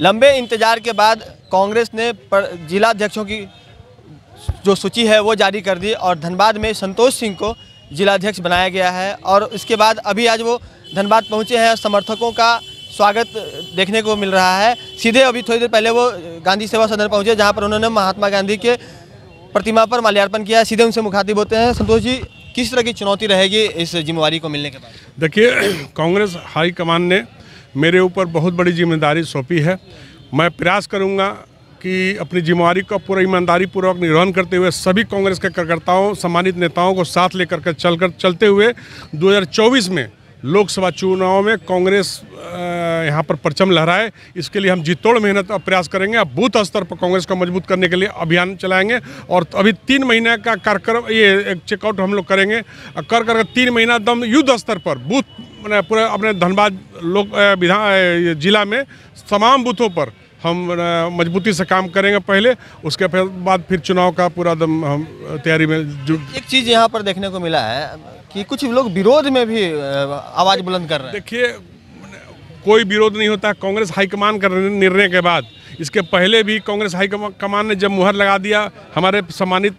लंबे इंतजार के बाद कांग्रेस ने जिलाध्यक्षों की जो सूची है वो जारी कर दी और धनबाद में संतोष सिंह को जिलाध्यक्ष बनाया गया है और इसके बाद अभी आज वो धनबाद पहुंचे हैं समर्थकों का स्वागत देखने को मिल रहा है सीधे अभी थोड़ी देर पहले वो गांधी सेवा सदन पहुंचे जहां पर उन्होंने महात्मा गांधी के प्रतिमा पर माल्यार्पण किया सीधे उनसे मुखातिब होते हैं संतोष जी किस तरह की चुनौती रहेगी इस जिम्मेवारी को मिलने के बाद देखिए कांग्रेस हाईकमान ने मेरे ऊपर बहुत बड़ी जिम्मेदारी सौंपी है मैं प्रयास करूँगा कि अपनी जिम्मेवारी का पूरा ईमानदारी पूर्वक निर्वहन करते हुए सभी कांग्रेस के कार्यकर्ताओं सम्मानित नेताओं को साथ लेकर के चल कर चलते हुए 2024 में लोकसभा चुनाव में कांग्रेस यहाँ पर परचम लहराए इसके लिए हम जीतोड़ मेहनत और प्रयास करेंगे अब बूथ स्तर पर कांग्रेस को मजबूत करने के लिए अभियान चलाएंगे और अभी तीन महीने का कार्यक्रम ये चेकआउट हम लोग करेंगे कर कर तीन महीना दम युद्ध स्तर पर बूथ पूरे अपने धनबाद लोक विधान जिला में तमाम बूथों पर हम मजबूती से काम करेंगे पहले उसके फिर बाद फिर चुनाव का पूरा दम हम तैयारी में जुट एक चीज़ यहाँ पर देखने को मिला है कि कुछ लोग विरोध में भी आवाज़ बुलंद कर रहे हैं देखिए कोई विरोध नहीं होता कांग्रेस हाईकमान का निर्णय के बाद इसके पहले भी कांग्रेस हाईकमान ने जब मुहर लगा दिया हमारे सम्मानित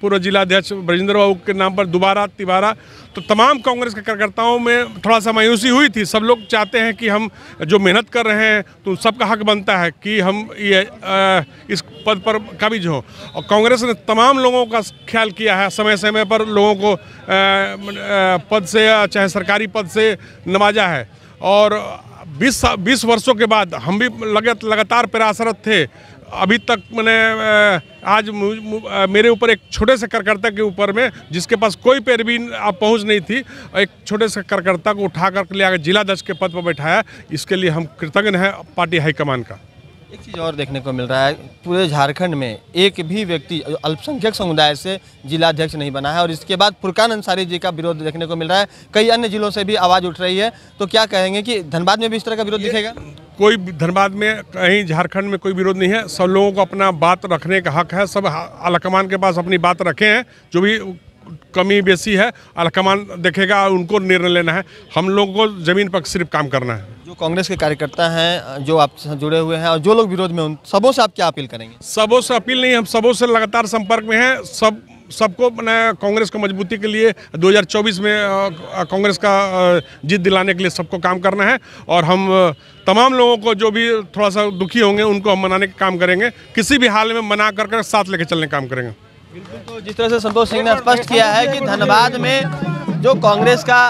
पूर्व जिलाध्यक्ष ब्रजेंद्र बाबू के नाम पर दोबारा तिबारा तो तमाम कांग्रेस के कार्यकर्ताओं में थोड़ा सा मायूसी हुई थी सब लोग चाहते हैं कि हम जो मेहनत कर रहे हैं तो उन सबका हक बनता है कि हम ये आ, इस पद पर काबिज हों और कांग्रेस ने तमाम लोगों का ख्याल किया है समय समय पर लोगों को आ, आ, पद से चाहे सरकारी पद से नवाजा है और बीस बीस वर्षों के बाद हम भी लगत लगातार प्रयासरत थे अभी तक मैंने आज मेरे ऊपर एक छोटे से कार्यकर्ता के ऊपर में जिसके पास कोई पैरवीन अब पहुंच नहीं थी एक छोटे से कार्यकर्ता को उठा कर ले आकर जिलाध्यक्ष के पद पर बैठाया इसके लिए हम कृतज्ञ हैं पार्टी हाईकमान का एक चीज़ और देखने को मिल रहा है पूरे झारखंड में एक भी व्यक्ति अल्पसंख्यक समुदाय से जिलाध्यक्ष नहीं बना है और इसके बाद फुरकान अंसारी जी का विरोध देखने को मिल रहा है कई अन्य जिलों से भी आवाज़ उठ रही है तो क्या कहेंगे कि धनबाद में भी इस तरह का विरोध दिखेगा कोई धनबाद में कहीं झारखंड में कोई विरोध नहीं है सब लोगों को अपना बात रखने का हक है सब अलकमान के पास अपनी बात रखे हैं जो भी कमी बेसी है अलकमान देखेगा उनको निर्णय लेना है हम लोगों को ज़मीन पर सिर्फ काम करना है जो कांग्रेस के कार्यकर्ता हैं जो आपसे जुड़े हुए हैं और जो लोग विरोध में उन सबों से आप क्या अपील करेंगे सबों से अपील नहीं हम सबों से लगातार संपर्क में हैं सब सबको अपने कांग्रेस को मजबूती के लिए 2024 में कांग्रेस का जीत दिलाने के लिए सबको काम करना है और हम तमाम लोगों को जो भी थोड़ा सा दुखी होंगे उनको हम मनाने का काम करेंगे किसी भी हाल में मना कर कर साथ लेकर चलने काम करेंगे बिल्कुल तो जिस तरह से संतोष सिंह ने स्पष्ट किया है कि धनबाद में जो कांग्रेस का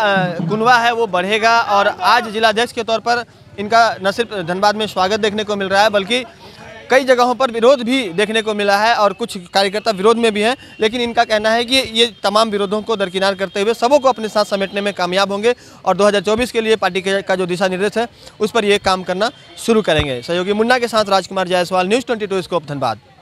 गुनवा है वो बढ़ेगा और आज जिलाध्यक्ष के तौर पर इनका न सिर्फ धनबाद में स्वागत देखने को मिल रहा है बल्कि कई जगहों पर विरोध भी देखने को मिला है और कुछ कार्यकर्ता विरोध में भी हैं लेकिन इनका कहना है कि ये तमाम विरोधों को दरकिनार करते हुए सबों को अपने साथ समेटने में कामयाब होंगे और 2024 के लिए पार्टी का जो दिशा निर्देश है उस पर ये काम करना शुरू करेंगे सहयोगी मुन्ना के साथ Rajkumar Jaiswal news twenty scope Dhanbad